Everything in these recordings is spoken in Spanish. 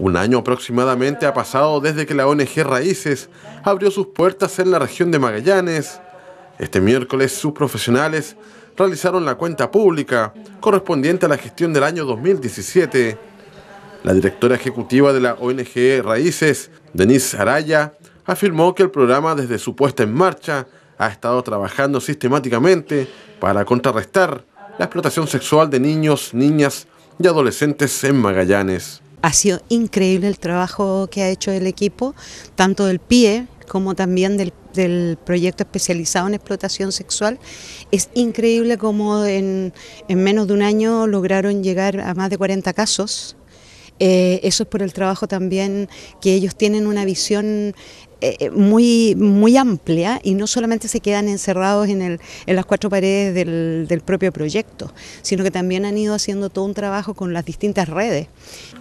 Un año aproximadamente ha pasado desde que la ONG Raíces abrió sus puertas en la región de Magallanes. Este miércoles sus profesionales realizaron la cuenta pública correspondiente a la gestión del año 2017. La directora ejecutiva de la ONG Raíces, Denise Araya, afirmó que el programa desde su puesta en marcha ha estado trabajando sistemáticamente para contrarrestar la explotación sexual de niños, niñas y adolescentes en Magallanes. Ha sido increíble el trabajo que ha hecho el equipo, tanto del PIE como también del, del proyecto especializado en explotación sexual. Es increíble cómo en, en menos de un año lograron llegar a más de 40 casos eh, eso es por el trabajo también que ellos tienen una visión eh, eh, muy, muy amplia y no solamente se quedan encerrados en, las cuatro paredes del, del, propio proyecto, sino que también han ido haciendo todo un trabajo con las distintas redes.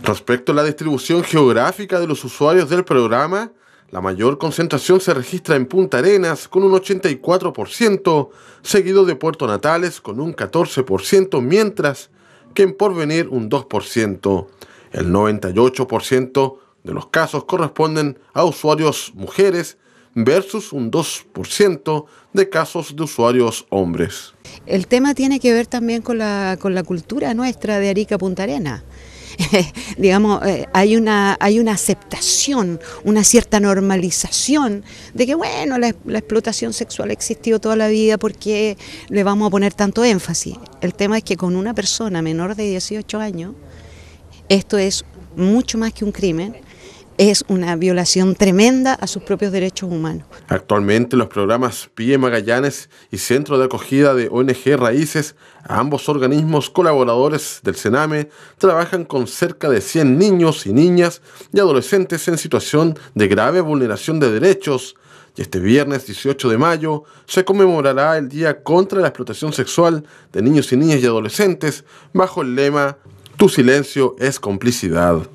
Respecto a la distribución geográfica de los usuarios del programa, la mayor concentración se registra en Punta Arenas con un 84%, seguido de Puerto Natales con un 14%, mientras que en Porvenir un 2%. El 98% de los casos corresponden a usuarios mujeres versus un 2% de casos de usuarios hombres. El tema tiene que ver también con la, cultura nuestra de Arica Punta Arena. digamos, eh, hay, una, hay una aceptación, una cierta normalización de que, bueno, la, la, explotación sexual ha existido toda la vida, ¿por qué le vamos a poner tanto énfasis? El tema es que con una persona menor de 18 años, esto es mucho más que un crimen, es una violación tremenda a sus propios derechos humanos. Actualmente los programas PIE Magallanes y Centro de Acogida de ONG Raíces, ambos organismos colaboradores del CENAME, trabajan con cerca de 100 niños y niñas y adolescentes en situación de grave vulneración de derechos. Y este viernes 18 de mayo se conmemorará el Día contra la Explotación Sexual de Niños y Niñas y Adolescentes bajo el lema tu silencio es complicidad.